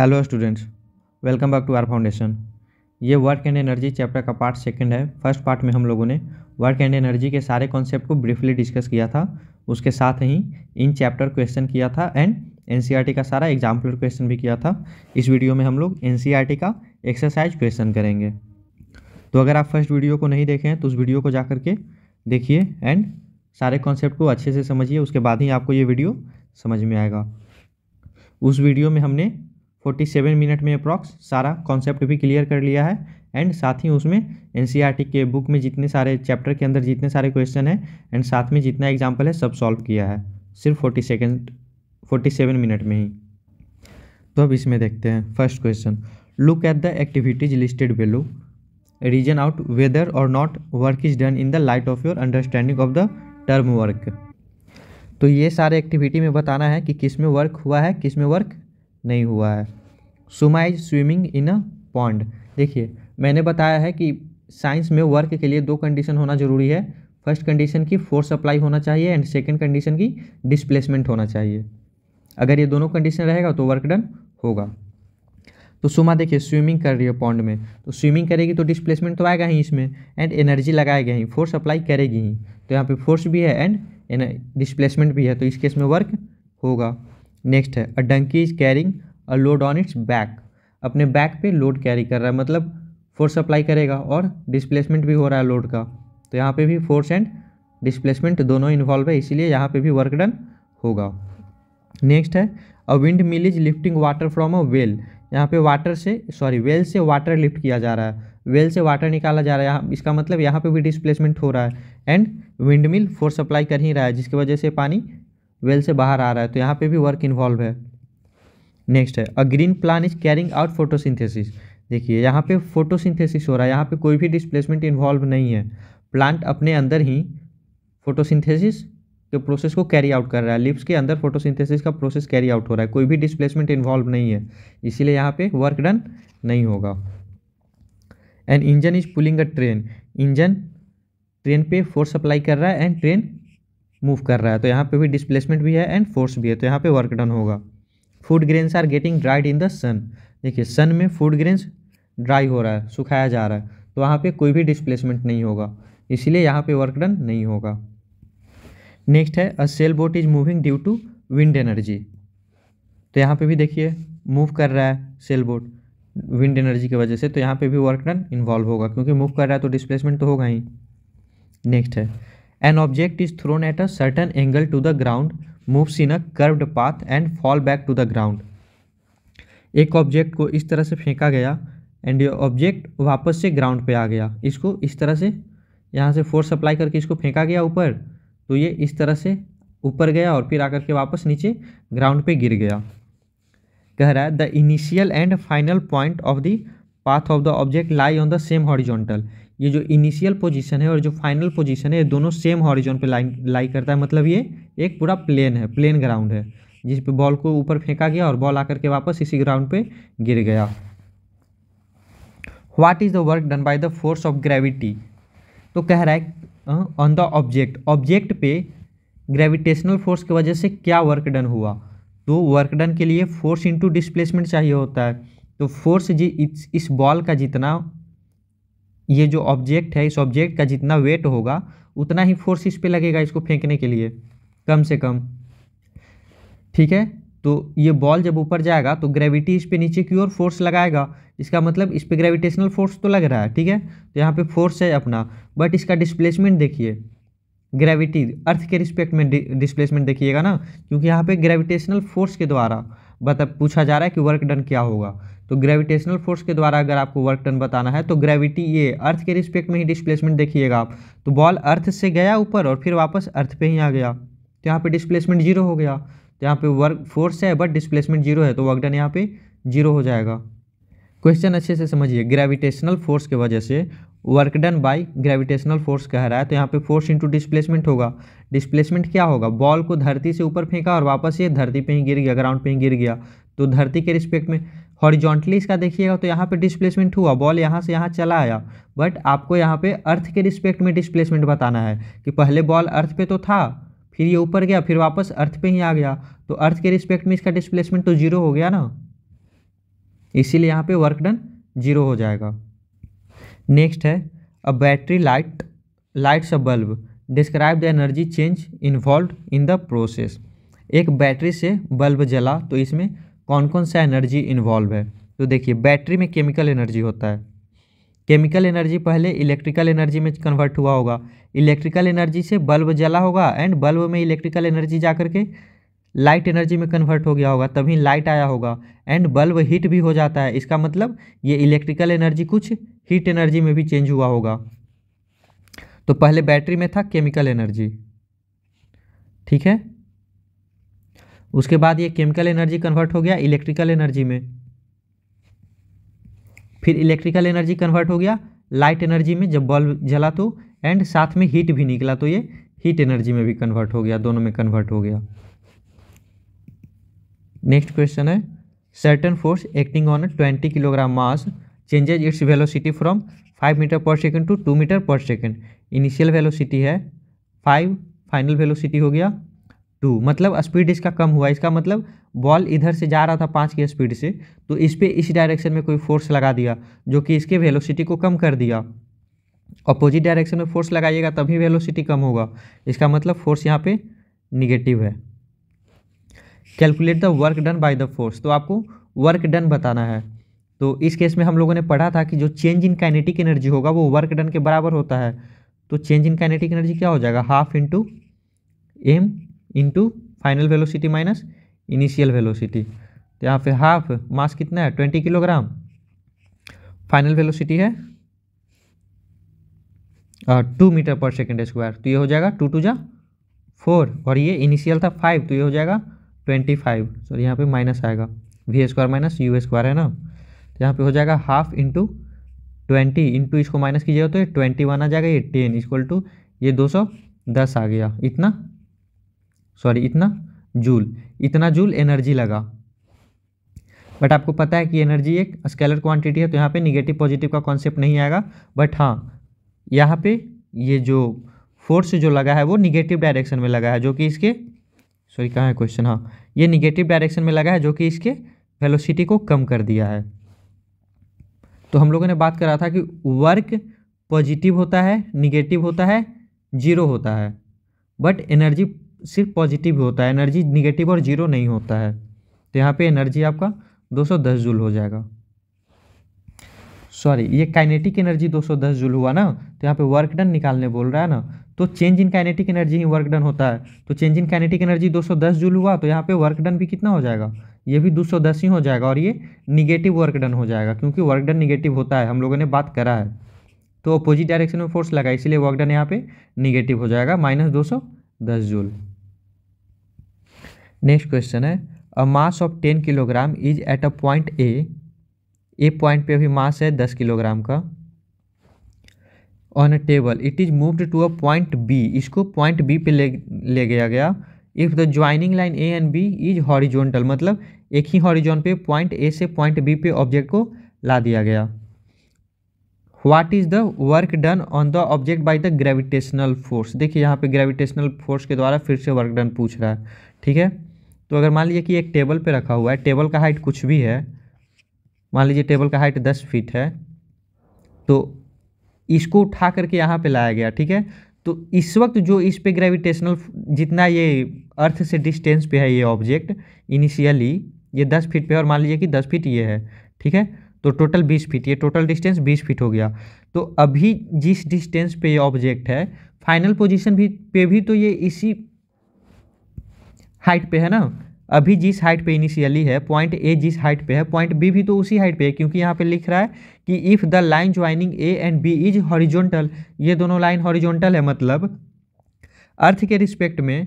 hello students welcome back to R foundation ये work and energy chapter का part second है first part में हम लोगों ने वर्क एंड एनर्जी के सारे कॉन्सेप्ट को ब्रीफली डिस्कस किया था उसके साथ ही इन चैप्टर क्वेश्चन किया था एंड एन e का सारा एग्जाम्पल क्वेश्चन भी किया था इस वीडियो में हम लोग एन e का एक्सरसाइज क्वेश्चन करेंगे तो अगर आप फर्स्ट वीडियो को नहीं देखें तो उस वीडियो को जा करके देखिए एंड सारे कॉन्सेप्ट को अच्छे से समझिए उसके बाद ही आपको ये वीडियो समझ में आएगा उस वीडियो में हमने फोर्टी सेवन मिनट में अप्रॉक्स सारा कॉन्सेप्ट भी क्लियर कर लिया है एंड साथ ही उसमें एन के बुक में जितने सारे चैप्टर के अंदर जितने सारे क्वेश्चन हैं एंड साथ में जितना एग्जाम्पल है सब सॉल्व किया है सिर्फ forty second forty seven minute में ही तो अब इसमें देखते हैं first question look at the activities listed below reason out whether और not work is done in the light of your understanding of the term work तो ये सारे एक्टिविटी में बताना है कि किस में वर्क हुआ है किस में वर्क नहीं हुआ है Suma is swimming in a pond देखिए मैंने बताया है कि साइंस में वर्क के लिए दो कंडीशन होना जरूरी है फर्स्ट कंडीशन की फोर्स अप्लाई होना चाहिए एंड सेकेंड कंडीशन की डिस्प्लेसमेंट होना चाहिए अगर ये दोनों कंडीशन रहेगा तो वर्क डन होगा तो सुमा देखिए स्विमिंग कर रही है पॉन्ड में तो स्विमिंग करेगी तो डिस्प्लेसमेंट तो आएगा ही इसमें एंड एनर्जी लगाएगा ही फोर्स अप्लाई करेगी ही तो यहाँ पे फोर्स भी है एंड डिस्प्लेसमेंट भी है तो इस केस में वर्क होगा नेक्स्ट है a donkey is carrying a load on its back अपने बैक पे लोड कैरी कर रहा है मतलब फोर्स अप्लाई करेगा और डिस्प्लेसमेंट भी हो रहा है लोड का तो यहाँ पे भी फोर्स एंड डिस्प्लेसमेंट दोनों इन्वॉल्व है इसीलिए यहाँ पे भी वर्क डन होगा नेक्स्ट है a windmill is lifting water from a well यहाँ पे वाटर से सॉरी वेल से वाटर लिफ्ट किया जा रहा है वेल से वाटर निकाला जा रहा है यहाँ इसका मतलब यहाँ पे भी डिस्प्लेसमेंट हो रहा है and windmill force apply कर ही रहा है जिसकी वजह से पानी वेल से बाहर आ रहा है तो यहाँ पे भी वर्क इन्वॉल्व है नेक्स्ट है a green plant is carrying out photosynthesis देखिए यहाँ पे फोटोसिंथेसिस हो रहा है यहाँ पे कोई भी डिस्प्लेसमेंट इन्वॉल्व नहीं है प्लांट अपने अंदर ही फोटोसिंथेसिस के प्रोसेस को कैरी आउट कर रहा है लिप्स के अंदर फोटोसिंथेसिस का प्रोसेस कैरी आउट हो रहा है कोई भी डिस्प्लेसमेंट इन्वॉल्व नहीं है इसीलिए यहाँ पे वर्क डन नहीं होगा and engine is pulling a train engine train पे फोर्स सप्लाई कर रहा है एंड ट्रेन मूव कर रहा है तो यहाँ पे भी डिस्प्लेसमेंट भी है एंड फोर्स भी है तो यहाँ पे वर्क डन होगा food grains are getting dried in the sun देखिए सन में फूड ग्रेन्स ड्राई हो रहा है सुखाया जा रहा है तो वहाँ पे कोई भी डिस्प्लेसमेंट नहीं होगा इसीलिए यहाँ पे वर्क डन नहीं होगा नेक्स्ट है a sailboat is moving due to wind energy तो यहाँ पर भी देखिए मूव कर रहा है सेल बोट विंड एनर्जी की वजह से तो यहाँ पर भी वर्क डन इन्वॉल्व होगा क्योंकि मूव कर रहा है तो डिसप्लेसमेंट तो होगा ही नेक्स्ट है an object is thrown at a certain angle to the ground moves in a curved path and fall back to the ground एक ऑब्जेक्ट को इस तरह से फेंका गया एंड ये ऑब्जेक्ट वापस से ग्राउंड पे आ गया इसको इस तरह से यहाँ से फोर्स अप्लाई करके इसको फेंका गया ऊपर तो ये इस तरह से ऊपर गया और फिर आकर के वापस नीचे ग्राउंड पे गिर गया कह रहा है the initial and final point of the path of the object lie on the same horizontal ये जो इनिशियल पोजीशन है और जो फाइनल पोजीशन है ये दोनों सेम हॉरिजॉन पे लाइन लाई करता है मतलब ये एक पूरा प्लेन है प्लेन ग्राउंड है जिस पे बॉल को ऊपर फेंका गया और बॉल आकर के वापस इसी ग्राउंड पे गिर गया what is the work done by the force of gravity तो कह रहा है ऑन द ऑब्जेक्ट ऑब्जेक्ट पे ग्रेविटेशनल फोर्स की वजह से क्या वर्क डन हुआ तो वर्क डन के लिए फोर्स इंटू डिस्प्लेसमेंट चाहिए होता है तो फोर्स जी इस, इस बॉल का जितना ये जो ऑब्जेक्ट है इस ऑब्जेक्ट का जितना वेट होगा उतना ही फोर्स इस पर लगेगा इसको फेंकने के लिए कम से कम ठीक है तो ये बॉल जब ऊपर जाएगा तो ग्रेविटी इस पर नीचे की ओर फोर्स लगाएगा इसका मतलब इस पर ग्रेविटेशनल फोर्स तो लग रहा है ठीक है तो यहाँ पे फोर्स है अपना बट इसका डिस्प्लेसमेंट देखिए ग्रेविटी अर्थ के रिस्पेक्ट में डिस्प्लेसमेंट देखिएगा ना क्योंकि यहाँ पे ग्रेविटेशनल फोर्स के द्वारा बता मतलब पूछा जा रहा है कि वर्क डन क्या होगा तो ग्रेविटेशनल फोर्स के द्वारा अगर आपको वर्क टन बताना है तो ग्रेविटी ये अर्थ के रिस्पेक्ट में ही डिस्प्लेसमेंट देखिएगा आप तो बॉल अर्थ से गया ऊपर और फिर वापस अर्थ पे ही आ गया तो यहाँ पे डिस्प्लेसमेंट जीरो हो गया तो यहाँ पे वर्क फोर्स है बट डिस्प्लेसमेंट जीरो है तो वर्क डन यहाँ पे जीरो हो जाएगा क्वेश्चन अच्छे से समझिए ग्रेविटेशनल फोर्स की वजह से work done by gravitational force कह रहा है तो यहाँ पे फोर्स इंटू डिस्प्लेसमेंट होगा डिस्प्लेसमेंट क्या होगा बॉल को धरती से ऊपर फेंका और वापस ये धरती पे ही गिर गया ग्राउंड पे ही गिर गया तो धरती के रिस्पेक्ट में हॉरिजॉन्टली इसका देखिएगा तो यहाँ पे डिस्प्लेसमेंट हुआ बॉल यहाँ से यहाँ चला आया बट आपको यहाँ पे अर्थ के रिस्पेक्ट में डिस्प्लेसमेंट बताना है कि पहले बॉल अर्थ पे तो था फिर ये ऊपर गया फिर वापस अर्थ पे ही आ गया तो अर्थ के रिस्पेक्ट में इसका डिस्प्लेसमेंट तो जीरो हो गया ना इसीलिए यहाँ पे वर्क डन जीरो हो जाएगा नेक्स्ट है a battery light lights a bulb describe the energy change involve in the process एक बैटरी से बल्ब जला तो इसमें कौन कौन सा एनर्जी इन्वॉल्व है तो देखिए बैटरी में केमिकल एनर्जी होता है केमिकल एनर्जी पहले इलेक्ट्रिकल एनर्जी में कन्वर्ट हुआ होगा इलेक्ट्रिकल एनर्जी से बल्ब जला होगा एंड बल्ब में इलेक्ट्रिकल एनर्जी जा करके लाइट एनर्जी में कन्वर्ट हो गया होगा तभी लाइट आया होगा एंड बल्ब हीट भी हो जाता है इसका मतलब ये इलेक्ट्रिकल एनर्जी कुछ हीट एनर्जी में भी चेंज हुआ होगा तो पहले बैटरी में था केमिकल एनर्जी ठीक है उसके बाद ये केमिकल एनर्जी कन्वर्ट हो गया इलेक्ट्रिकल एनर्जी में फिर इलेक्ट्रिकल एनर्जी कन्वर्ट हो गया लाइट एनर्जी में जब बल्ब जला तो एंड साथ में हीट भी निकला तो ये हीट एनर्जी में भी कन्वर्ट हो गया दोनों में कन्वर्ट हो गया नेक्स्ट क्वेश्चन है certain force acting on twenty kilogram mass changes its velocity from five metre पर सेकेंड टू टू मीटर पर सेकेंड इनिशियल वेलोसिटी है फाइव फाइनल वेलोसिटी हो गया टू मतलब स्पीड इसका कम हुआ इसका मतलब बॉल इधर से जा रहा था पाँच की स्पीड से तो इस पर इस डायरेक्शन में कोई फोर्स लगा दिया जो कि इसके वेलोसिटी को कम कर दिया अपोजिट डायरेक्शन में फोर्स लगाइएगा तभी वेलोसिटी कम होगा इसका मतलब फोर्स यहाँ पे निगेटिव है calculate the work done by the force तो आपको वर्क डन बताना है तो इस केस में हम लोगों ने पढ़ा था कि जो चेंज इन काइनेटिक एनर्जी होगा वो वर्क डन के बराबर होता है तो चेंज इन काइनेटिक एनर्जी क्या हो जाएगा half into m into final velocity minus initial velocity तो यहाँ पे हाफ मास कितना है ट्वेंटी किलोग्राम फाइनल वेलोसिटी है टू मीटर पर सेकेंड स्क्वायर तो ये हो जाएगा टू टू जा फोर और ये इनिशियल था फाइव तो ये हो जाएगा ट्वेंटी फाइव सॉरी यहाँ पे माइनस आएगा v square minus u square है ना तो यहाँ पे हो जाएगा हाफ इंटू ट्वेंटी इंटू इसको माइनस कीजिएगा तो ये ट्वेंटी वन आ जाएगा ये टेन इक्वल टू ये दो सौ दस आ गया इतना सॉरी इतना जूल इतना जूल एनर्जी लगा बट आपको पता है कि एनर्जी एक स्केलर क्वांटिटी है तो यहाँ पे निगेटिव पॉजिटिव का कॉन्सेप्ट नहीं आएगा बट हाँ यहाँ पे ये जो फोर्स जो लगा है वो निगेटिव डायरेक्शन में लगा है जो कि इसके सॉरी कहाँ है क्वेश्चन हाँ ये निगेटिव डायरेक्शन में लगा है जो कि इसके वेलोसिटी को कम कर दिया है तो हम लोगों ने बात करा था कि वर्क पॉजिटिव होता है निगेटिव होता है जीरो होता है बट एनर्जी सिर्फ पॉजिटिव होता है एनर्जी निगेटिव और जीरो नहीं होता है तो यहाँ पर एनर्जी आपका दो जूल हो जाएगा सॉरी ये काइनेटिक एनर्जी 210 जूल हुआ ना तो यहाँ पे वर्क डन निकालने बोल रहा है ना तो चेंज इन काइनेटिक एनर्जी ही वर्क डन होता है तो change in kinetic energy 210 joule हुआ तो यहाँ पे वर्क डन भी कितना हो जाएगा ये भी 210 ही हो जाएगा और ये निगेटिव वर्क डन हो जाएगा क्योंकि वर्क डन निगेटिव होता है हम लोगों ने बात करा है तो अपोजिट डायरेक्शन में फोर्स लगा इसलिए वर्क डन यहाँ पे निगेटिव हो जाएगा माइनस दो सौ दस जूल नेक्स्ट क्वेश्चन है a mass of ten kilogram is at a point A A point पे अभी मास है दस किलोग्राम का on a table it is moved to a point B इसको पॉइंट बी पे ले ले गया गया if the joining line A and B is horizontal मतलब एक ही हॉरिजॉन पे पॉइंट ए से पॉइंट बी पे ऑब्जेक्ट को ला दिया गया what is the work done on the object by the gravitational force देखिए यहाँ पे ग्रेविटेशनल फोर्स के द्वारा फिर से वर्क डन पूछ रहा है ठीक है तो अगर मान लीजिए कि एक टेबल पे रखा हुआ है टेबल का हाइट कुछ भी है मान लीजिए टेबल का हाइट दस फीट है तो इसको उठा करके यहाँ पे लाया गया ठीक है तो इस वक्त जो इस पे ग्रेविटेशनल जितना ये अर्थ से डिस्टेंस पे है ये ऑब्जेक्ट इनिशियली ये दस फीट पे और मान लीजिए कि दस फीट ये है ठीक है तो टोटल बीस फीट ये टोटल डिस्टेंस बीस फीट हो गया तो अभी जिस डिस्टेंस पे ये ऑब्जेक्ट है फाइनल पोजीशन भी पे भी तो ये इसी हाइट पे है ना अभी जिस हाइट पे इनिशियली है पॉइंट ए जिस हाइट पे है पॉइंट बी भी तो उसी हाइट पे है क्योंकि यहाँ पे लिख रहा है कि if the line joining A and B is horizontal ये दोनों लाइन हॉरिजॉन्टल है मतलब अर्थ के रिस्पेक्ट में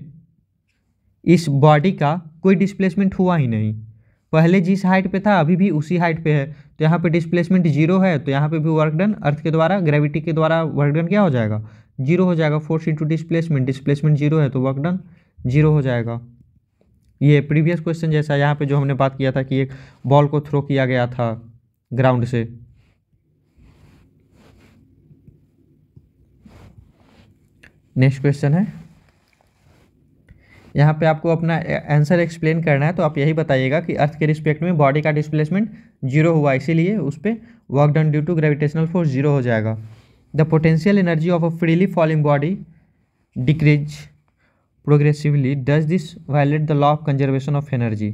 इस बॉडी का कोई डिस्प्लेसमेंट हुआ ही नहीं पहले जिस हाइट पे था अभी भी उसी हाइट पे है तो यहाँ पे डिस्प्लेसमेंट जीरो है तो यहाँ पे भी वर्क डन अर्थ के द्वारा ग्रेविटी के द्वारा वर्क डन क्या हो जाएगा जीरो हो जाएगा force into displacement displacement zero है तो वर्क डन जीरो हो जाएगा ये प्रीवियस क्वेश्चन जैसा यहाँ पे जो हमने बात किया था कि एक बॉल को थ्रो किया गया था ग्राउंड से नेक्स्ट क्वेश्चन है यहाँ पे आपको अपना आंसर एक्सप्लेन करना है तो आप यही बताइएगा कि अर्थ के रिस्पेक्ट में बॉडी का डिस्प्लेसमेंट जीरो हुआ इसीलिए उस पर work done due to gravitational force zero हो जाएगा the potential energy of a freely falling body decrease progressively does this violate the law of conservation of energy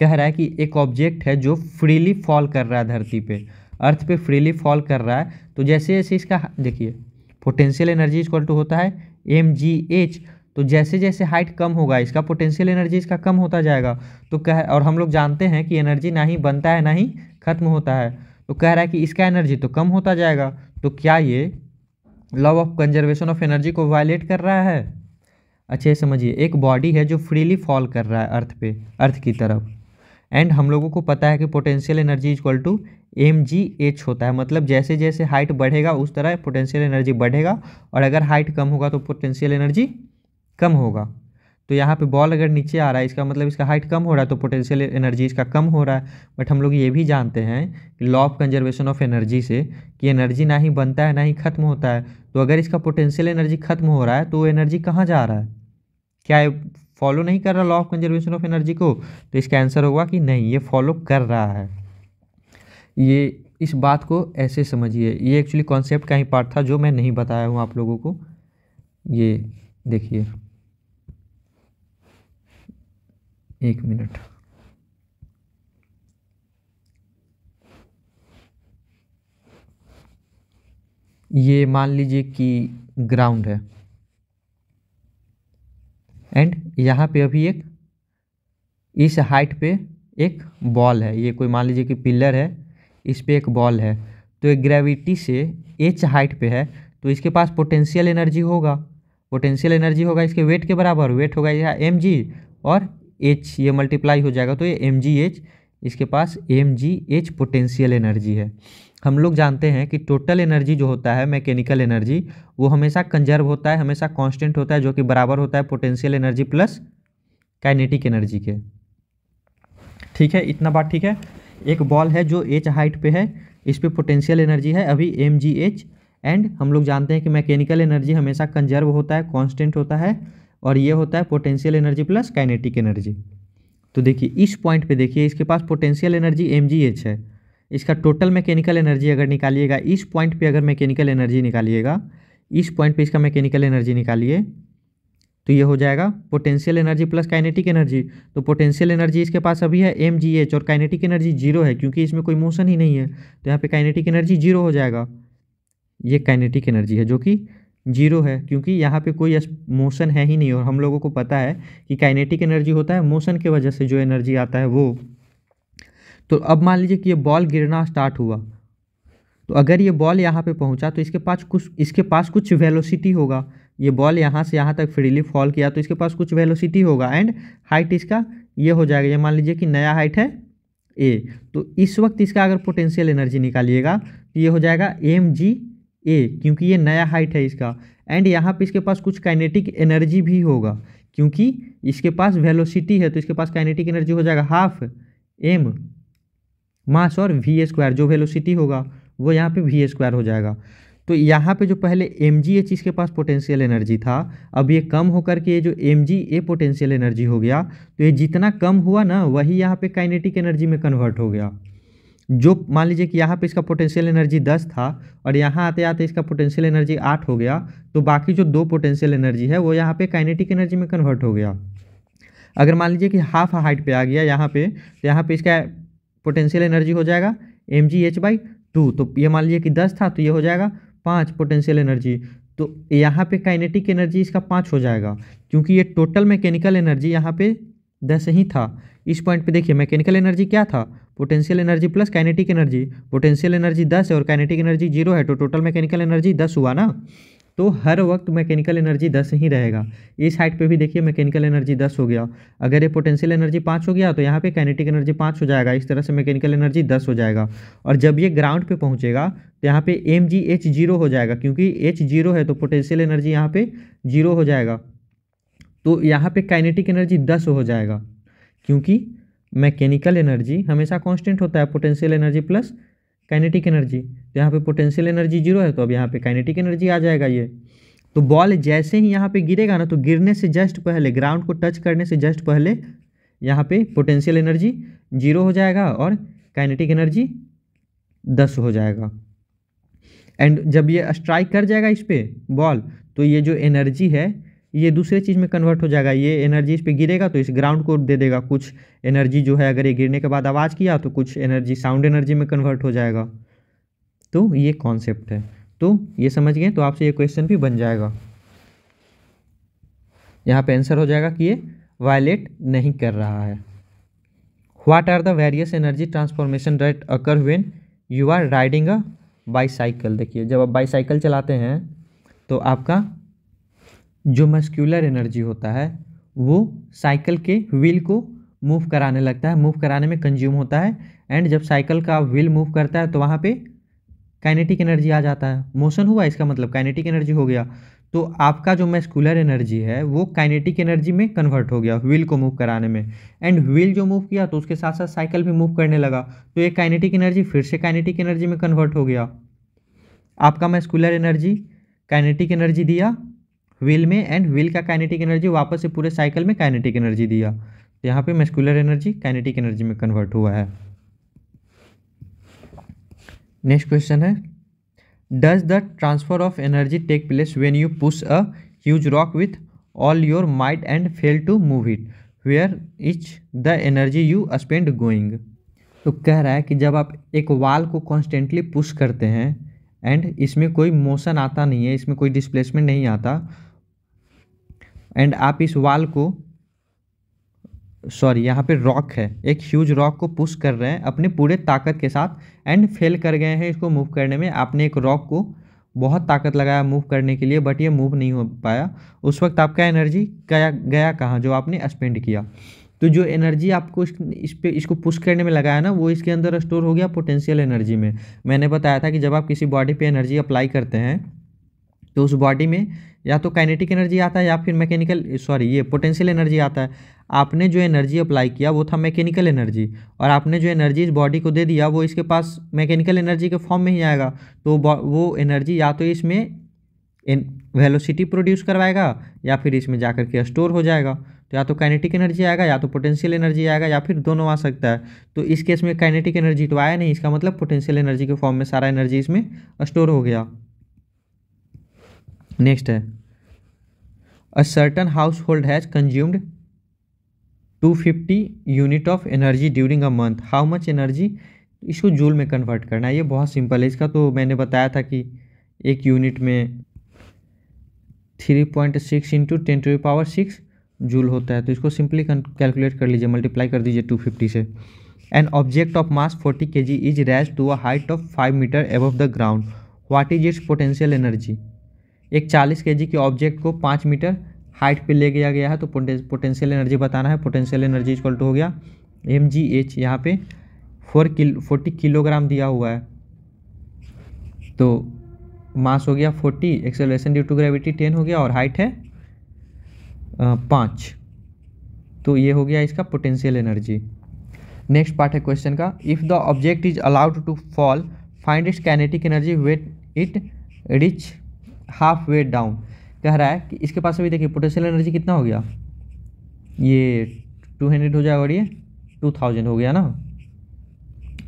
कह रहा है कि एक ऑब्जेक्ट है जो फ्रीली फॉल कर रहा है धरती पे अर्थ पे फ्रीली फॉल कर रहा है तो जैसे जैसे इसका देखिए पोटेंशियल एनर्जी इक्वल टू होता है एम जी एच तो जैसे जैसे हाइट कम होगा इसका पोटेंशियल एनर्जी इसका कम होता जाएगा तो कह और हम लोग जानते हैं कि एनर्जी ना ही बनता है ना ही खत्म होता है तो कह रहा है कि इसका एनर्जी तो कम होता जाएगा तो क्या ये law of conservation of energy को वायलेट कर रहा है अच्छे समझिए एक बॉडी है जो फ्रीली फॉल कर रहा है अर्थ पे अर्थ की तरफ एंड हम लोगों को पता है कि potential energy equal to m ji h होता है मतलब जैसे जैसे हाइट बढ़ेगा उस तरह पोटेंशियल एनर्जी बढ़ेगा और अगर हाइट कम होगा तो पोटेंशियल एनर्जी कम होगा तो यहाँ पे बॉल अगर नीचे आ रहा है इसका मतलब इसका हाइट कम हो रहा है तो पोटेंशियल एनर्जी इसका कम हो रहा है बट हम लोग ये भी जानते हैं कि law of conservation of energy से कि एनर्जी ना ही बनता है ना ही खत्म होता है तो अगर इसका पोटेंशियल एनर्जी खत्म हो रहा है तो वो एनर्जी कहाँ जा रहा है क्या है फॉलो नहीं कर रहा law of conservation of energy को तो इसका आंसर होगा कि नहीं ये फॉलो कर रहा है ये इस बात को ऐसे समझिए ये एक्चुअली कॉन्सेप्ट का ही पार्ट था जो मैं नहीं बताया हूँ आप लोगों को ये देखिए एक मिनट ये मान लीजिए कि ग्राउंड है एंड यहाँ पे अभी एक इस हाइट पे एक बॉल है ये कोई मान लीजिए कि पिलर है इस पर एक बॉल है तो एक ग्रेविटी से एच हाइट पे है तो इसके पास पोटेंशियल एनर्जी होगा पोटेंशियल एनर्जी होगा इसके वेट के बराबर वेट होगा यह एम और एच ये मल्टीप्लाई हो जाएगा तो ये एम जी एच इसके पास एम जी एच पोटेंशियल एनर्जी है हम लोग जानते हैं कि टोटल एनर्जी जो होता है मैकेनिकल एनर्जी वो हमेशा कंजर्व होता है हमेशा कांस्टेंट होता है जो कि बराबर होता है potential energy plus kinetic energy के ठीक है इतना बात ठीक है एक बॉल है जो एच हाइट पे है इस पर पोटेंशियल एनर्जी है अभी एम जी एच एंड हम लोग जानते हैं कि मैकेनिकल एनर्जी हमेशा कंजर्व होता है कॉन्स्टेंट होता है और ये होता है potential energy plus kinetic energy तो देखिए इस पॉइंट पे देखिए इसके पास पोटेंशियल एनर्जी एम है इसका टोटल मैकेनिकल एनर्जी अगर निकालिएगा इस पॉइंट पे अगर मैकेनिकल एनर्जी निकालिएगा इस पॉइंट पे इसका मैकेनिकल एनर्जी निकालिए तो ये हो जाएगा potential energy plus kinetic energy तो पोटेंशियल एनर्जी इसके पास अभी है एम जी एच और काइनेटिक एनर्जी जीरो है क्योंकि इसमें कोई मोशन ही नहीं है तो यहाँ पर काइनेटिक एनर्जी जीरो हो जाएगा ये काइनेटिक एनर्जी है जो कि जीरो है क्योंकि यहाँ पे कोई मोशन है ही नहीं और हम लोगों को पता है कि काइनेटिक एनर्जी होता है मोशन के वजह से जो एनर्जी आता है वो तो अब मान लीजिए कि ये बॉल गिरना स्टार्ट हुआ तो अगर ये बॉल यहाँ पे पहुँचा तो इसके पास कुछ इसके पास कुछ वेलोसिटी होगा ये बॉल यहाँ से यहाँ तक फ्रीली फॉल किया तो इसके पास कुछ वेलोसिटी होगा एंड हाइट इसका ये हो जाएगा ये मान लीजिए कि नया हाइट है ए तो इस वक्त इसका अगर पोटेंशियल एनर्जी निकालिएगा तो ये हो जाएगा एम जी ए क्योंकि ये नया हाइट है इसका एंड यहाँ पे इसके पास कुछ काइनेटिक एनर्जी भी होगा क्योंकि इसके पास वेलोसिटी है तो इसके पास काइनेटिक एनर्जी हो जाएगा हाफ एम मास और वी स्क्वायर जो वेलोसिटी होगा वो यहाँ पे वी स्क्वायर हो जाएगा तो यहाँ पे जो पहले एम जी एच इसके पास पोटेंशियल एनर्जी था अब ये कम होकर के ये जो m g a potential energy हो गया तो ये जितना कम हुआ ना वही यहाँ पे काइनेटिक एनर्जी में कन्वर्ट हो गया जो मान लीजिए कि यहाँ पे इसका पोटेंशियल एनर्जी दस था और यहाँ आते आते इसका पोटेंशियल एनर्जी आठ हो गया तो बाकी जो दो पोटेंशियल एनर्जी है वो यहाँ पे काइनेटिक एनर्जी में कन्वर्ट हो गया अगर मान लीजिए कि हाफ हाइट पे आ गया यहाँ पे तो यहाँ पे इसका पोटेंशियल एनर्जी हो जाएगा m ji h by two तो ये मान लीजिए कि दस था तो ये हो जाएगा पाँच पोटेंशियल एनर्जी तो यहाँ पे काइनेटिक एनर्जी इसका पाँच हो जाएगा क्योंकि ये टोटल मैकेनिकल एनर्जी यहाँ पे दस ही था इस पॉइंट पे देखिए मैकेनिकल एनर्जी क्या था potential energy plus kinetic energy potential energy दस है और काइनेटिक एनर्जी जीरो है तो टोटल मैकेनिकल एनर्जी दस हुआ ना तो हर वक्त मैकेनिकल एनर्जी दस ही रहेगा इस हाइट पे भी देखिए मैकेनिकल एनर्जी दस हो गया अगर ये पोटेंशियल एनर्जी पाँच हो गया तो यहाँ पे काइनेटिक एनर्जी पाँच हो जाएगा इस तरह से मैकेनिकल एनर्जी दस हो जाएगा और जब ये ग्राउंड पे पहुँचेगा तो यहाँ पे एम जी एच जीरो हो जाएगा क्योंकि एच जीरो है तो पोटेंशियल एनर्जी यहाँ पे जीरो हो जाएगा तो यहाँ पे काइनेटिक एनर्जी दस हो जाएगा क्योंकि मैकेनिकल एनर्जी हमेशा कांस्टेंट होता है potential energy plus kinetic energy तो यहाँ पे पोटेंशियल एनर्जी जीरो है तो अब यहाँ पे काइनेटिक एनर्जी आ जाएगा ये तो बॉल जैसे ही यहाँ पे गिरेगा ना तो गिरने से जस्ट पहले ग्राउंड को टच करने से जस्ट पहले यहाँ पर पोटेंशियल एनर्जी जीरो हो जाएगा और काइनेटिक एनर्जी दस हो जाएगा एंड जब ये स्ट्राइक कर जाएगा इस पर बॉल तो ये जो एनर्जी है ये दूसरे चीज़ में कन्वर्ट हो जाएगा ये एनर्जी इस पर गिरेगा तो इस ग्राउंड को दे देगा कुछ एनर्जी जो है अगर ये गिरने के बाद आवाज़ किया तो कुछ एनर्जी साउंड एनर्जी में कन्वर्ट हो जाएगा तो ये कॉन्सेप्ट है तो ये समझ गए तो आपसे ये क्वेश्चन भी बन जाएगा यहाँ पे आंसर हो जाएगा कि ये वायलेट नहीं कर रहा है what are the various energy transformation rate occur when you are riding a bicycle देखिए जब आप बाईसाइकिल चलाते हैं तो आपका जो मस्क्यूलर एनर्जी होता है वो साइकिल के व्हील को मूव कराने लगता है मूव कराने में कंज्यूम होता है एंड जब साइकिल का व्हील मूव करता है तो वहाँ पे काइनेटिक एनर्जी आ जाता है मोशन हुआ इसका मतलब काइनेटिक एनर्जी हो गया तो आपका जो मैस्कुलर एनर्जी है वो काइनेटिक एनर्जी में कन्वर्ट हो गया व्हील को मूव कराने में एंड व्हील जो मूव किया तो उसके साथ साथ साइकिल भी मूव करने लगा तो ये काइनेटिक एनर्जी फिर से काइनेटिक एनर्जी में कन्वर्ट हो गया आपका मैस्कुलर एनर्जी काइनेटिक एनर्जी दिया व्हील में एंड व्हील का काइनेटिक एनर्जी वापस से पूरे साइकिल में काइनेटिक एनर्जी दिया तो यहाँ पे मेस्कुलर एनर्जी काइनेटिक एनर्जी में कन्वर्ट हुआ है नेक्स्ट क्वेश्चन है does the transfer of energy take place when you push a huge rock with all your might and fail to move it where is the energy you spend going तो कह रहा है कि जब आप एक वाल को कॉन्स्टेंटली पुश करते हैं एंड इसमें कोई मोशन आता नहीं है इसमें कोई डिस्प्लेसमेंट नहीं आता एंड आप इस वाल को सॉरी यहाँ पे रॉक है एक ह्यूज रॉक को पुश कर रहे हैं अपने पूरे ताकत के साथ एंड फेल कर गए हैं इसको मूव करने में आपने एक रॉक को बहुत ताकत लगाया मूव करने के लिए बट ये मूव नहीं हो पाया उस वक्त आपका एनर्जी गया गया कहाँ जो आपने स्पेंड किया तो जो एनर्जी आपको इस, इस पे इसको पुश करने में लगाया ना वो इसके अंदर स्टोर हो गया पोटेंशियल एनर्जी में मैंने बताया था कि जब आप किसी बॉडी पे एनर्जी अप्लाई करते हैं तो उस बॉडी में या तो काइनेटिक एनर्जी आता है या फिर मैकेनिकल सॉरी ये पोटेंशियल एनर्जी आता है आपने जो एनर्जी अप्लाई किया वो था मैकेनिकल एनर्जी और आपने जो एनर्जी इस बॉडी को दे दिया वो इसके पास मैकेनिकल एनर्जी के फॉर्म में ही आएगा तो वो एनर्जी या तो इसमें वेलोसिटी प्रोड्यूस करवाएगा या फिर इसमें जाकर के स्टोर हो जाएगा तो या तो काइनेटिक एनर्जी आएगा या तो पोटेंशियल एनर्जी आएगा या फिर दोनों आ सकता है तो इस केस में काइनेटिक एनर्जी तो आया नहीं इसका मतलब पोटेंशियल एनर्जी के फॉर्म में सारा एनर्जी इसमें स्टोर हो गया नेक्स्ट है a certain household has consumed two fifty unit of energy during a month how much energy इसको जूल में कन्वर्ट करना है ये बहुत सिंपल है इसका तो मैंने बताया था कि एक यूनिट में three point six into ten to power six joule होता है तो इसको सिंपली कैलकुलेट कर लीजिए मल्टीप्लाई कर दीजिए टू फिफ्टी से an object of mass forty K G is raised to a height of five metre above the ground what is its potential energy एक 40 के की ऑब्जेक्ट को पाँच मीटर हाइट पे ले गया गया है तो पोटेंशियल एनर्जी बताना है पोटेंशियल एनर्जी इक्वल टू हो गया एम जी एच यहाँ पे फोर किलो फोर्टी किलोग्राम दिया हुआ है तो मास हो गया forty acceleration due to gravity ten हो गया और हाइट है पाँच तो ये हो गया इसका पोटेंशियल एनर्जी नेक्स्ट पार्ट है क्वेश्चन का if the object is allowed to fall find its kinetic energy when it reach half way down कह रहा है कि इसके पास अभी देखिए पोटेंशियल एनर्जी कितना हो गया ये टू हंड्रेड हो जाएगा और ये टू थाउजेंड हो गया ना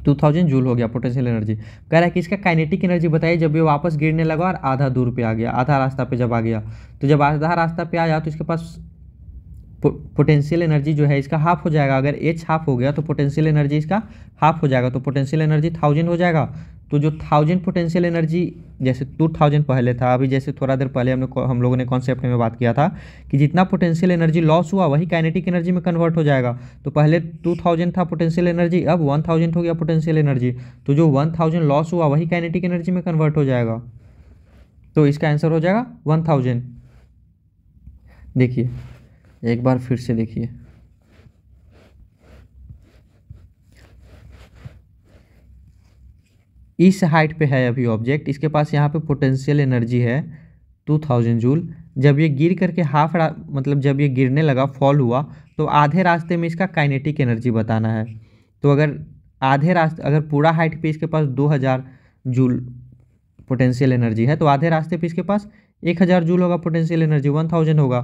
टू थाउजेंड जूल हो गया पोटेंशियल एनर्जी कह रहा है कि इसका काइनेटिक एनर्जी बताइए जब ये वापस गिरने लगा और आधा दूर पे आ गया आधा रास्ता पे जब आ गया तो जब आधा रास्ता पे आया तो इसके पास पोटेंशियल एनर्जी जो है इसका हाफ हो जाएगा अगर एच हाफ हो गया तो पोटेंशियल एनर्जी इसका हाफ हो जाएगा तो पोटेंशियल एनर्जी थाउजेंड हो जाएगा तो जो थाउजेंड पोटेंशियल एनर्जी जैसे टू थाउजेंड पहले था अभी जैसे थोड़ा देर पहले हमने हम लोगों ने कॉन्सेप्ट में बात किया था कि जितना पोटेंशियल एनर्जी लॉस हुआ वही काइनेटिक एनर्जी में कन्वर्ट हो जाएगा तो पहले टू थाउजेंड था पोटेंशियल एनर्जी अब वन थाउजेंड हो गया पोटेंशियल एनर्जी तो जो वन थाउजेंड लॉस हुआ वही काइनेटिक एनर्जी में कन्वर्ट हो जाएगा तो इसका आंसर हो जाएगा वन थाउजेंड देखिए एक बार फिर से देखिए इस हाइट पे है अभी ऑब्जेक्ट इसके पास यहाँ पे पोटेंशियल एनर्जी है 2000 जूल जब ये गिर करके हाफ मतलब जब ये गिरने लगा फॉल हुआ तो आधे रास्ते में इसका काइनेटिक एनर्जी बताना है तो अगर आधे रास्ते अगर पूरा हाइट पे इसके पास 2000 जूल पोटेंशियल एनर्जी है तो आधे रास्ते पे इसके पास 1000 जूल होगा पोटेंशियल एनर्जी 1000 होगा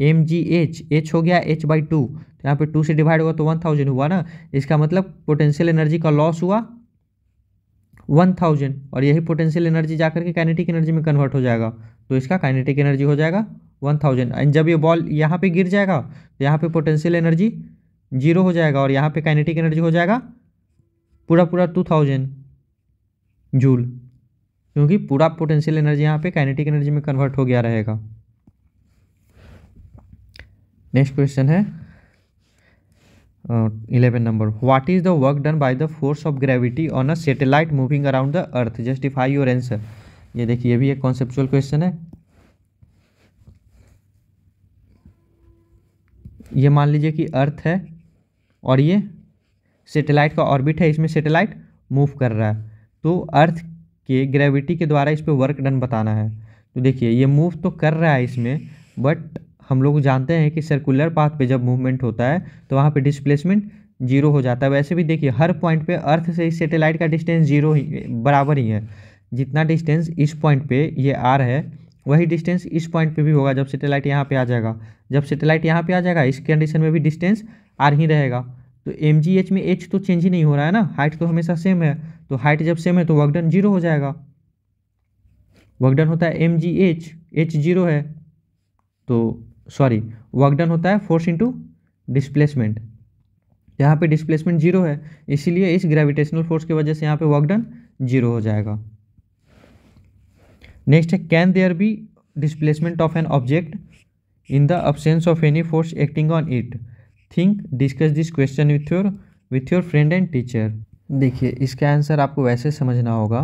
एम जी एच एच हो गया एच बाई टू तो यहाँ पे टू से डिवाइड हुआ तो वन थाउजेंड हुआ ना इसका मतलब पोटेंशियल एनर्जी का लॉस हुआ वन थाउजेंड और यही पोटेंशियल एनर्जी जा करके काइनेटिक एनर्जी में कन्वर्ट हो जाएगा तो इसका काइनेटिक एनर्जी हो जाएगा वन थाउजेंड एंड जब ये बॉल यहाँ पे गिर जाएगा तो यहाँ पे पोटेंशियल एनर्जी जीरो हो जाएगा और यहाँ पे काइनेटिक एनर्जी हो जाएगा पूरा पूरा टू थाउजेंड जूल क्योंकि पूरा पोटेंशियल एनर्जी यहाँ पे काइनेटिक एनर्जी में कन्वर्ट हो गया रहेगा नेक्स्ट क्वेश्चन है eleven number what is the work done by the force of gravity on a satellite moving around the earth justify your answer ये देखिए ये भी एक कॉन्सेप्चुअल क्वेश्चन है ये मान लीजिए कि अर्थ है और ये सेटेलाइट का ऑर्बिट है इसमें सेटेलाइट मूव कर रहा है तो अर्थ के ग्रेविटी के द्वारा इस पर वर्क डन बताना है तो देखिए ये मूव तो कर रहा है इसमें बट हम लोग जानते हैं कि सर्कुलर पाथ पे जब मूवमेंट होता है तो वहाँ पे डिस्प्लेसमेंट जीरो हो जाता है वैसे भी देखिए हर पॉइंट पे अर्थ से इस सेटेलाइट का डिस्टेंस जीरो ही बराबर ही है जितना डिस्टेंस इस पॉइंट पे ये आर है वही डिस्टेंस इस पॉइंट पे भी होगा जब सेटेलाइट यहाँ पे आ जाएगा जब सेटेलाइट यहाँ पे आ जाएगा इस कंडीशन में भी डिस्टेंस आर ही रहेगा तो एम जी एच में एच तो चेंज ही नहीं हो रहा है ना हाइट तो हमेशा सेम है तो हाइट जब सेम है तो वर्कडन जीरो हो जाएगा वर्कडन होता है M G H H zero है तो सॉरी वर्क डन होता है फोर्स इंटू डिस्प्लेसमेंट यहाँ पे डिस्प्लेसमेंट जीरो है इसीलिए इस ग्रेविटेशनल फोर्स की वजह से यहाँ पे वर्क डन जीरो हो जाएगा नेक्स्ट है can there be displacement of an object in the absence of any force acting on it think discuss this question with your with your friend and teacher देखिए इसका answer आपको वैसे समझना होगा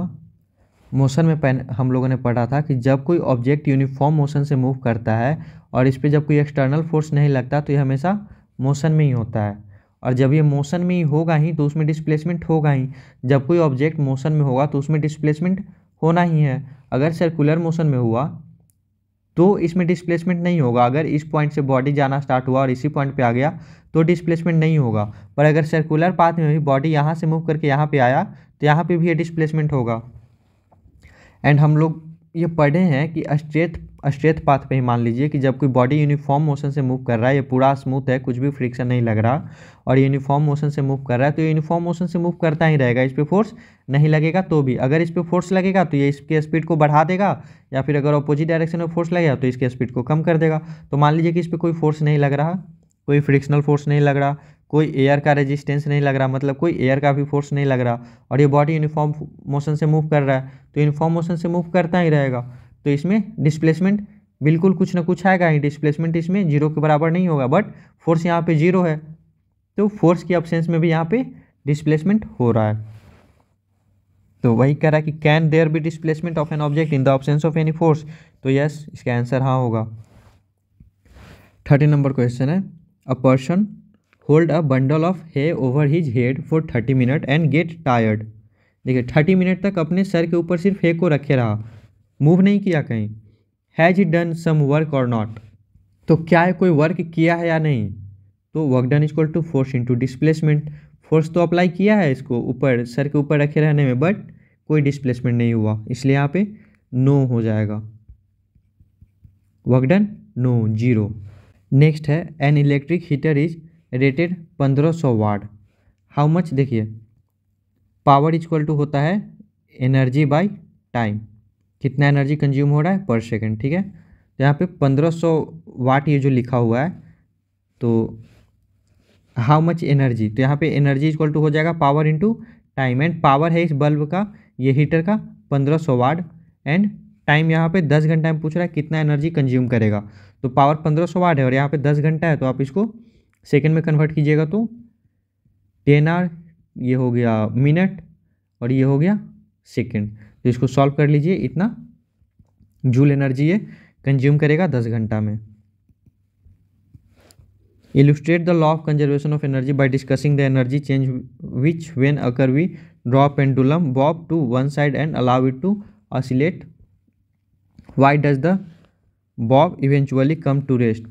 motion में हम लोगों ने पढ़ा था कि जब कोई ऑब्जेक्ट यूनिफॉर्म मोशन से मूव करता है और इस पर जब कोई एक्सटर्नल फोर्स नहीं लगता तो ये हमेशा मोशन में ही होता है और जब ये मोशन में ही होगा ही तो उसमें डिस्प्लेसमेंट होगा ही जब कोई ऑब्जेक्ट मोशन में होगा तो उसमें डिस्प्लेसमेंट होना ही है अगर सर्कुलर मोशन में हुआ तो इसमें डिस्प्लेसमेंट नहीं होगा अगर इस पॉइंट से बॉडी जाना स्टार्ट हुआ और इसी पॉइंट पे आ गया तो डिस्प्लेसमेंट नहीं होगा पर अगर सर्कुलर पाथ में भी बॉडी यहाँ से मूव करके यहाँ पे आया तो यहाँ पे भी ये डिस्प्लेसमेंट होगा एंड हम लोग ये पढ़े हैं कि स्ट्रेट स्ट्रेट पाथ पे ही मान लीजिए कि जब कोई बॉडी यूनिफॉर्म मोशन से मूव कर रहा है ये पूरा स्मूथ है कुछ भी फ्रिक्शन नहीं लग रहा और यूनिफॉर्म मोशन से मूव कर रहा है तो यूनिफॉर्म मोशन से मूव करता ही रहेगा इस पर फोर्स नहीं लगेगा तो भी अगर इस पर फोर्स लगेगा तो ये इसके स्पीड को बढ़ा देगा या फिर अगर अपोजिट डायरेक्शन में फोर्स लगेगा तो इसके स्पीड को कम कर देगा तो मान लीजिए कि इस पर कोई फोर्स नहीं लग रहा कोई फ्रिक्शनल फोर्स नहीं लग रहा कोई एयर का रेजिस्टेंस नहीं लग रहा मतलब कोई एयर का भी फोर्स नहीं लग रहा और ये बॉडी यूनिफॉर्म मोशन से मूव कर रहा है तो यूनिफॉर्म मोशन से मूव करता ही रहेगा तो इसमें डिस्प्लेसमेंट बिल्कुल कुछ ना कुछ आएगा ही डिस्प्लेसमेंट इसमें जीरो के बराबर नहीं होगा बट फोर्स यहाँ पे जीरो है तो फोर्स की अपसेंस में भी यहाँ पे डिस्प्लेसमेंट हो रहा है तो वही कह रहा है कि can there be displacement of an object in the absence of any force तो यस इसका आंसर हाँ होगा थर्टी नंबर क्वेश्चन है a person hold a bundle of hay over his head for thirty minute and get tired देखिए thirty minute तक अपने sir के ऊपर सिर्फ हे को रखे रहा मूव नहीं किया कहीं has he done some work और नॉट तो क्या है कोई वर्क किया है या नहीं तो work done equal to force to displacement force तो अप्लाई किया है इसको ऊपर सर के ऊपर रखे रहने में बट कोई डिस्प्लेसमेंट नहीं हुआ इसलिए यहाँ पे नो हो जाएगा work done no zero next है an electric heater is rated पंद्रह सौ वाट हाउ मच देखिए पावर इक्वल टू होता है एनर्जी बाय टाइम कितना एनर्जी कंज्यूम हो रहा है पर सेकेंड ठीक है तो यहाँ पे 1500 वाट ये जो लिखा हुआ है तो हाउ मच एनर्जी तो यहाँ पे एनर्जी इक्वल टू हो जाएगा power into time and power है इस बल्ब का ये हीटर का 1500 वाट एंड टाइम यहाँ पे 10 घंटा में पूछ रहा है कितना एनर्जी कंज्यूम करेगा तो पावर 1500 वाट है और यहाँ पे 10 घंटा है तो आप इसको सेकेंड में कन्वर्ट कीजिएगा तो टेन आर ये हो गया मिनट और ये हो गया सेकेंड तो इसको सॉल्व कर लीजिए इतना जूल एनर्जी ये कंज्यूम करेगा दस घंटा में illustrate the law of conservation of energy by discussing the energy change which when occur we draw pendulum bob to one side and allow it to oscillate why does the bob eventually come to rest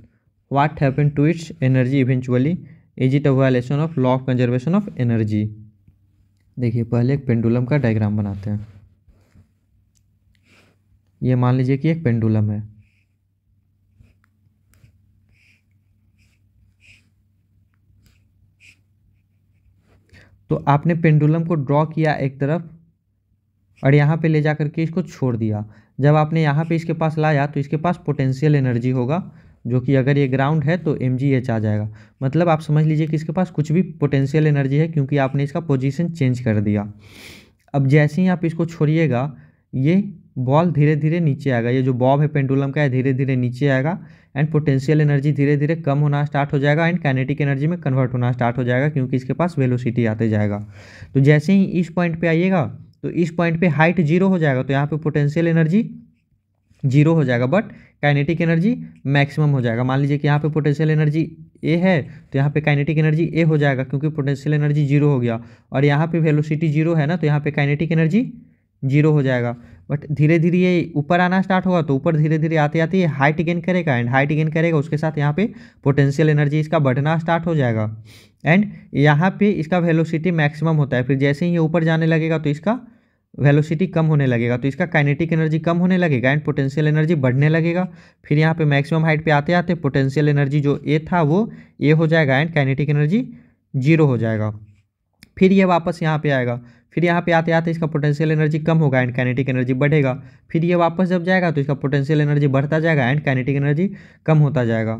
what happen to its energy eventually is it a of of law of conservation of देखिए पहले एक pendulum का diagram बनाते हैं ये मान लीजिए कि एक पेंडुलम है तो आपने पेंडुलम को ड्रॉ किया एक तरफ और यहाँ पे ले जा करके इसको छोड़ दिया जब आपने यहाँ पे इसके पास लाया तो इसके पास पोटेंशियल एनर्जी होगा जो कि अगर ये ग्राउंड है तो एम जी एच आ जाएगा मतलब आप समझ लीजिए कि इसके पास कुछ भी पोटेंशियल एनर्जी है क्योंकि आपने इसका पोजीशन चेंज कर दिया अब जैसे ही आप इसको छोड़िएगा ये बॉल धीरे धीरे नीचे आएगा ये जो बॉब है पेंडुलम का है धीरे धीरे नीचे आएगा एंड पोटेंशियल एनर्जी धीरे धीरे कम होना स्टार्ट हो जाएगा एंड कैनेटिक एनर्जी में कन्वर्ट होना स्टार्ट हो जाएगा क्योंकि इसके पास वेलोसिटी आते जाएगा तो जैसे ही इस पॉइंट पे आइएगा तो इस पॉइंट पे हाइट जीरो हो जाएगा तो यहाँ पे पोटेंशियल एनर्जी जीरो हो जाएगा बट काइनेटिक एनर्जी मैक्सिमम हो जाएगा मान लीजिए कि यहाँ पे पोटेंशियल एनर्जी ए है तो यहाँ पे काइनेटिक एनर्जी ए हो जाएगा क्योंकि पोटेंशियल एनर्जी जीरो हो गया और यहाँ पे वेलोसिटी जीरो है ना तो यहाँ पे काइनेटिक एनर्जी जीरो हो जाएगा बट धीरे धीरे ये ऊपर आना स्टार्ट होगा तो ऊपर धीरे धीरे आते आते ये हाइट गेन करेगा एंड हाइट गेन करेगा उसके साथ यहाँ पे पोटेंशियल एनर्जी इसका बढ़ना स्टार्ट हो जाएगा एंड यहाँ पे इसका वेलोसिटी मैक्सिमम होता है फिर जैसे ही ये ऊपर जाने लगेगा तो इसका वेलोसिटी कम होने लगेगा तो इसका काइनेटिक एनर्जी कम होने लगेगा एंड पोटेंशियल एनर्जी बढ़ने लगेगा फिर यहाँ पर मैक्सिमम हाइट पर आते आते पोटेंशियल एनर्जी जो ए था वो ए हो जाएगा एंड काइनेटिक एनर्जी जीरो हो जाएगा फिर ये वापस यहाँ पर आएगा फिर यहाँ पे आते आते इसका पोटेंशियल एनर्जी कम होगा एंड काइनेटिक एनर्जी बढ़ेगा फिर ये वापस जब जाएगा तो इसका पोटेंशियल एनर्जी बढ़ता जाएगा एंड काइनेटिक एनर्जी कम होता जाएगा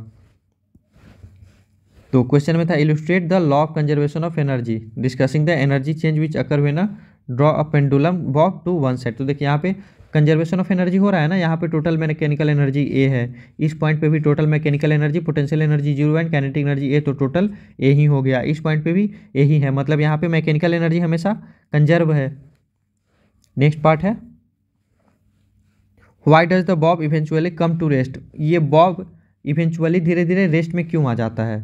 तो क्वेश्चन में था illustrate the law of conservation of energy discussing the energy change which occur हुए ना draw a pendulum bob to one side तो देखिए यहाँ पे कंजर्वेशन ऑफ एनर्जी हो रहा है ना यहाँ पे टोटल मैकेनिकल एनर्जी ए है इस पॉइंट पे भी total mechanical energy potential energy zero and kinetic energy E तो टोटल ए ही हो गया इस पॉइंट पे भी ए ही है मतलब यहाँ पे मैकेनिकल एनर्जी हमेशा कंजर्व है नेक्स्ट पार्ट है why does the bob eventually come to rest ये बॉब इवेंचुअली धीरे धीरे रेस्ट में क्यों आ जाता है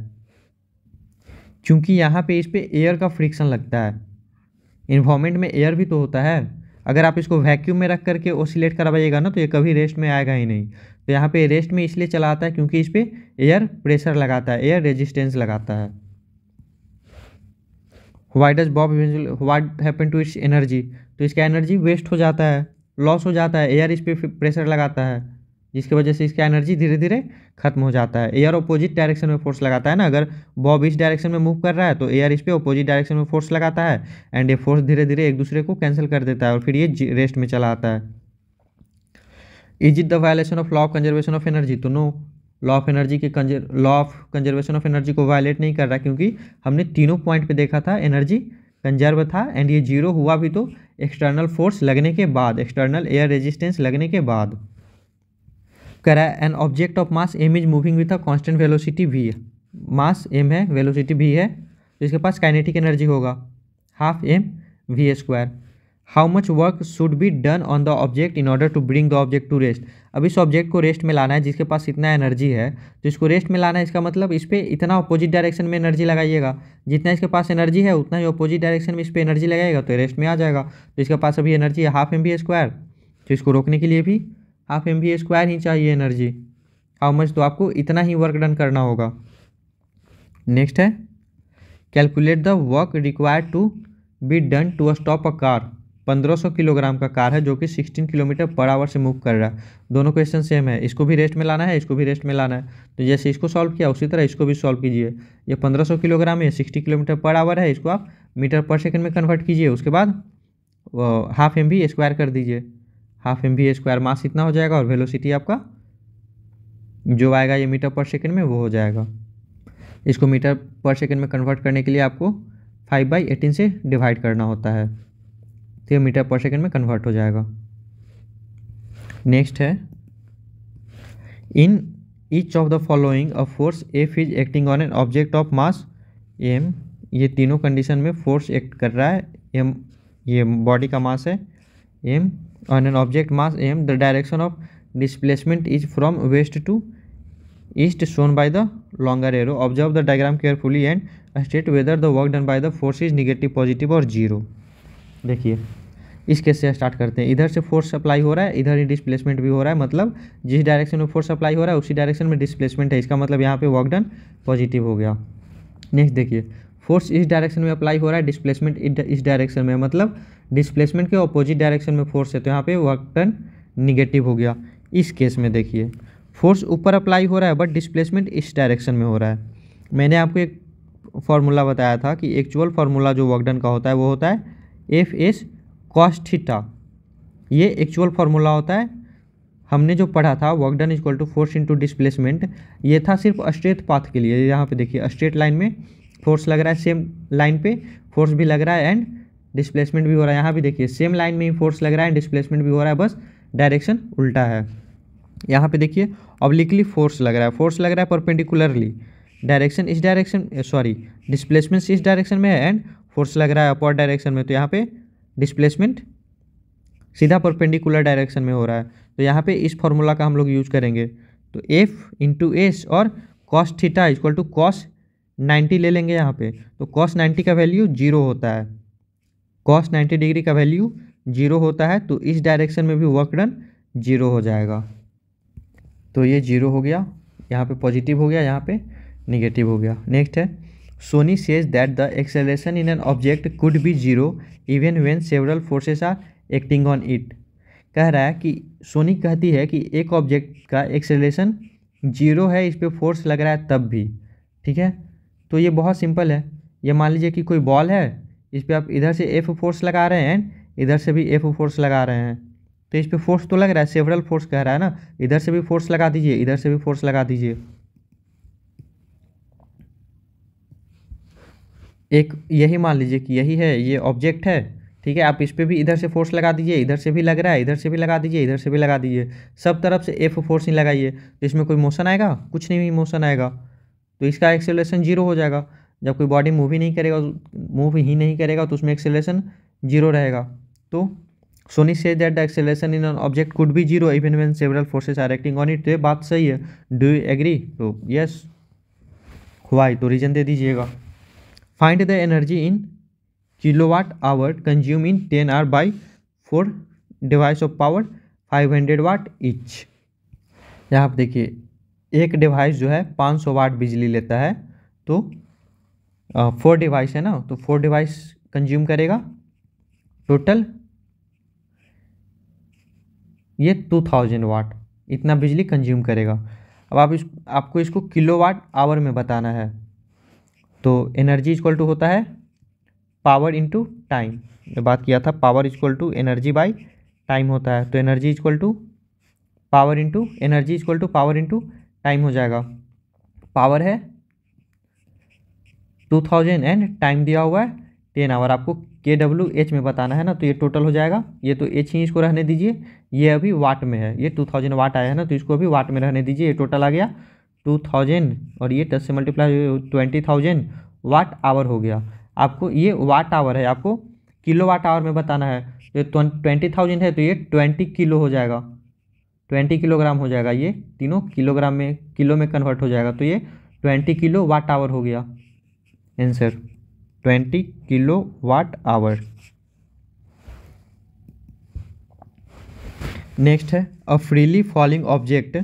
क्योंकि यहाँ पे इस पर एयर का फ्रिक्शन लगता है इन्वॉर्मेंट में एयर भी तो होता है अगर आप इसको वैक्यूम में रख करके ओसिलेट करवाइएगा ना तो ये कभी रेस्ट में आएगा ही नहीं तो यहाँ पे रेस्ट में इसलिए चलाता है क्योंकि इस पर एयर प्रेशर लगाता है एयर रेजिस्टेंस लगाता है why does bob what happen to its energy तो इसका एनर्जी वेस्ट हो जाता है लॉस हो जाता है एयर इस पर प्रेशर लगाता है जिसकी वजह से इसका एनर्जी धीरे धीरे खत्म हो जाता है एयर ऑपोजिट डायरेक्शन में फोर्स लगाता है ना अगर बॉब इस डायरेक्शन में मूव कर रहा है तो एयर इस पर ऑपोजिट डायरेक्शन में फोर्स लगाता है एंड ये फोर्स धीरे धीरे एक दूसरे को कैंसिल कर देता है और फिर ये रेस्ट में चला आता है is it the violation of law of conservation of energy तो नो लॉ ऑफ एनर्जी के law of conservation of energy को वायलेट नहीं कर रहा क्योंकि हमने तीनों पॉइंट पे देखा था एनर्जी कंजर्व था एंड ये जीरो हुआ भी तो एक्सटर्नल फोर्स लगने के बाद एक्सटर्नल एयर रेजिस्टेंस लगने के बाद कह रहा है an object of mass M is moving with a constant velocity V mass M है वेलोसिटी वी है जिसके पास काइनेटिक एनर्जी होगा half M V square how much work should be done on the object in order to bring the object to rest अब इस object को rest में लाना है जिसके पास इतना एनर्जी है तो इसको रेस्ट में लाना है इसका मतलब इस पर इतना अपोजिट डायरेक्शन में एनर्जी लगाइएगा जितना इसके पास एनर्जी है उतना ही अपोजिट डायरेक्शन में इस पर एनर्जी लगाएगा तो रेस्ट में आ जाएगा तो इसके पास अभी एनर्जी है हाफ एम बी स्क्वायर तो इसको रोकने के लिए भी हाफ एम वी स्क्वायर ही चाहिए एनर्जी हाउ मच तो आपको इतना ही वर्क डन करना होगा नेक्स्ट है calculate the work required to be done to stop a car 1500 kilogram का कार है जो कि 16 किलोमीटर पर आवर से मूव कर रहा है दोनों क्वेश्चन सेम है इसको भी रेस्ट में लाना है इसको भी रेस्ट में लाना है तो जैसे इसको सॉल्व किया उसी तरह इसको भी सॉल्व कीजिए ये 1500 किलोग्राम है 60 किलोमीटर पर आवर है इसको आप मीटर पर सेकंड में कन्वर्ट कीजिए उसके बाद हाफ एम भी स्क्वायर कर दीजिए half M V square mass इतना हो जाएगा और वेलोसिटी आपका जो आएगा ये मीटर पर सेकेंड में वो हो जाएगा इसको मीटर पर सेकेंड में कन्वर्ट करने के लिए आपको फाइव बाई एटीन से डिवाइड करना होता है तो ये मीटर पर सेकेंड में कन्वर्ट हो जाएगा नेक्स्ट है in each of the following a force F is acting on an object of mass M ये तीनों कंडीशन में फोर्स एक्ट कर रहा है एम ये बॉडी का मास है M on an object mass m the direction of displacement is from west to east shown by the longer arrow observe the diagram carefully and state whether the work done by the force is negative positive और zero देखिए इस case से start करते हैं इधर से force apply हो रहा है इधर ही डिस्प्लेसमेंट भी हो रहा है मतलब जिस डायरेक्शन में फोर्स अप्लाई हो रहा है उसी डायरेक्शन में डिस्प्लेसमेंट है इसका मतलब यहाँ पे वर्क डन पॉजिटिव हो गया नेक्स्ट देखिए फोर्स इस डायरेक्शन में अप्लाई हो रहा है डिस्प्लेसमेंट इस डायरेक्शन में मतलब डिस्प्लेसमेंट के अपोजिट डायरेक्शन में फोर्स है तो यहाँ पे वर्क टर्न निगेटिव हो गया इस केस में देखिए फोर्स ऊपर अप्लाई हो रहा है बट डिस्प्लेसमेंट इस डायरेक्शन में हो रहा है मैंने आपको एक फार्मूला बताया था कि एक्चुअल फार्मूला जो वर्कडन का होता है वो होता है एफ एस कॉस्टिटा ये एक्चुअल फार्मूला होता है हमने जो पढ़ा था work done equal to force into displacement ये था सिर्फ स्ट्रेट पाथ के लिए यहाँ पे देखिए स्ट्रेट लाइन में फोर्स लग रहा है सेम लाइन पे फोर्स भी लग रहा है एंड डिस्प्लेसमेंट भी हो रहा है यहाँ भी देखिए सेम लाइन में ही फोर्स लग रहा है एंड डिस्प्लेसमेंट भी हो रहा है बस डायरेक्शन उल्टा है यहाँ पे देखिए ऑब्लिकली फोर्स लग रहा है फोर्स लग रहा है परपेंडिकुलरली डायरेक्शन इस डायरेक्शन सॉरी डिस्प्लेसमेंट इस डायरेक्शन में है एंड फोर्स लग रहा है अपॉर डायरेक्शन में तो यहाँ पे डिस्प्लेसमेंट सीधा परपेंडिकुलर डायरेक्शन में हो रहा है तो यहाँ पे इस फॉर्मूला का हम लोग यूज करेंगे तो एफ इंटू एस और cos theta equal to cos ninety ले लेंगे यहाँ पे तो कॉस नाइन्टी का वैल्यू जीरो होता है कॉस नाइन्टी डिग्री का वैल्यू जीरो होता है तो इस डायरेक्शन में भी वर्क डन जीरो हो जाएगा तो ये जीरो हो गया यहाँ पे पॉजिटिव हो गया यहाँ पे निगेटिव हो गया नेक्स्ट है Soni says that the acceleration in an object could be zero even when several forces are acting on it कह रहा है कि सोनी कहती है कि एक ऑब्जेक्ट का एक्सेलेशन जीरो है इस पर फोर्स लग रहा है तब भी ठीक है तो ये बहुत सिंपल है ये मान लीजिए कि कोई बॉल है इस पर आप इधर से एफ फोर्स लगा रहे हैं इधर से भी एफ फोर्स लगा रहे हैं तो इस पर फोर्स तो लग रहा है सेवरल फोर्स कह रहा है ना इधर से भी फोर्स लगा दीजिए इधर से भी फोर्स लगा दीजिए एक यही मान लीजिए कि यही है ये ऑब्जेक्ट है ठीक है आप इस पर भी इधर से फोर्स लगा दीजिए इधर से भी लग रहा है इधर से भी लगा दीजिए इधर से भी लगा दीजिए सब तरफ से एफ फोर्स नहीं लगाइए तो इसमें कोई मोशन आएगा कुछ नहीं मोशन आएगा तो इसका एक्सेलेशन जीरो हो जाएगा जब कोई बॉडी मूव ही नहीं करेगा मूव ही नहीं करेगा तो उसमें एक्सेलेशन जीरो रहेगा तो Soni says that the acceleration in an object could be zero even when several forces are acting on it तो ये बात सही है डू यू एग्री तो यस वाई तो रीजन दे दीजिएगा find the energy in kilowatt hour consume in ten hour by four device of power five hundred watt each यहाँ आप देखिए एक डिवाइस जो है 500 वाट बिजली लेता है तो फोर डिवाइस है ना तो फोर डिवाइस कंज्यूम करेगा टोटल ये 2000 वाट इतना बिजली कंज्यूम करेगा अब आप इस आपको इसको किलो वाट आवर में बताना है तो एनर्जी इक्वल टू होता है पावर इंटू टाइम बात किया था power equal to energy by time होता है तो energy equal to power into energy equal to power into time हो जाएगा पावर है टू थाउजेंड एंड टाइम दिया हुआ है टेन आवर आपको के डब्ल्यू एच में बताना है ना तो ये टोटल हो जाएगा ये तो एच ही इसको रहने दीजिए ये अभी वाट में है ये टू थाउजेंड वाट आया है ना तो इसको अभी वाट में रहने दीजिए ये टोटल आ गया टू थाउजेंड और ये दस से multiply twenty thousand watt hour हो गया आपको ये वाट आवर है आपको किलो वाट आवर में बताना है ये ट्वेंटी थाउजेंड है तो ये ट्वेंटी किलो हो जाएगा ट्वेंटी किलोग्राम हो जाएगा ये तीनों किलोग्राम में किलो में कन्वर्ट हो जाएगा तो ये ट्वेंटी किलो वाट आवर हो गया answer twenty kilo watt hour next है a freely falling object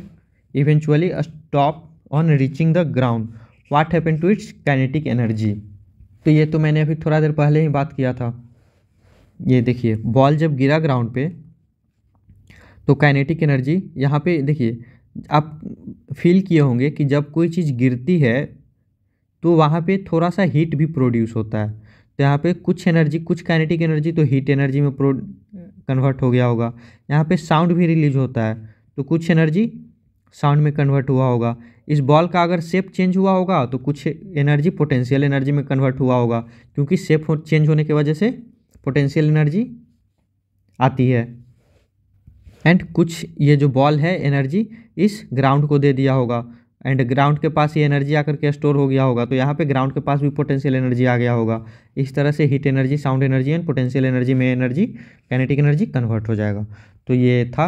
eventually stop on reaching the ground what happen to its kinetic energy तो ये तो मैंने अभी थोड़ा देर पहले ही बात किया था ये देखिए बॉल जब गिरा ग्राउंड पे तो काइनेटिक एनर्जी यहाँ पे देखिए आप फील किए होंगे कि जब कोई चीज़ गिरती है तो वहाँ पे थोड़ा सा हीट भी प्रोड्यूस होता है तो यहाँ पे कुछ एनर्जी कुछ काइनेटिक एनर्जी तो हीट एनर्जी में प्रो कन्वर्ट हो गया होगा यहाँ पे साउंड भी रिलीज होता है तो कुछ एनर्जी साउंड में कन्वर्ट हुआ होगा इस बॉल का अगर सेप चेंज हुआ होगा तो कुछ एनर्जी पोटेंशियल एनर्जी में कन्वर्ट हुआ होगा क्योंकि शेप चेंज होने की वजह से पोटेंशियल एनर्जी आती है एंड कुछ ये जो बॉल है एनर्जी इस ग्राउंड को दे दिया होगा एंड ग्राउंड के पास ये एनर्जी आकर के स्टोर हो गया होगा तो यहाँ पे ग्राउंड के पास भी पोटेंशियल एनर्जी आ गया होगा इस तरह से heat energy sound energy and potential energy में एनर्जी कैनेटिक एनर्जी कन्वर्ट हो जाएगा तो ये था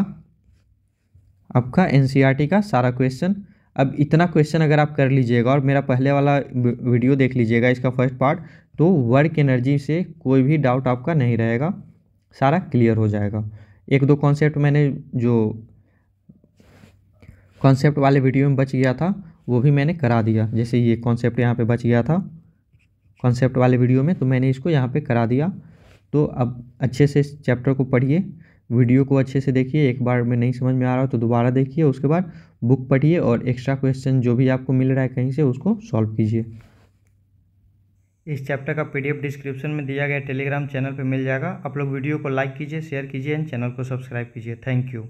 आपका एन e का सारा क्वेश्चन अब इतना क्वेश्चन अगर आप कर लीजिएगा और मेरा पहले वाला वीडियो देख लीजिएगा इसका फर्स्ट पार्ट तो वर्क एनर्जी से कोई भी डाउट आपका नहीं रहेगा सारा क्लियर हो जाएगा एक दो कॉन्सेप्ट मैंने जो कॉन्सेप्ट वाले वीडियो में बच गया था वो भी मैंने करा दिया जैसे ये कॉन्सेप्ट यहाँ पे बच गया था कॉन्सेप्ट वाले वीडियो में तो मैंने इसको यहाँ पे करा दिया तो अब अच्छे से इस चैप्टर को पढ़िए वीडियो को अच्छे से देखिए एक बार में नहीं समझ में आ रहा हो तो दोबारा देखिए उसके बाद बुक पढ़िए और एक्स्ट्रा क्वेश्चन जो भी आपको मिल रहा है कहीं से उसको सॉल्व कीजिए इस चैप्टर का पीडीएफ डिस्क्रिप्शन में दिया गया टेलीग्राम चैनल पर मिल जाएगा आप लोग वीडियो को लाइक कीजिए शेयर कीजिए एंड चैनल को सब्सक्राइब कीजिए थैंक यू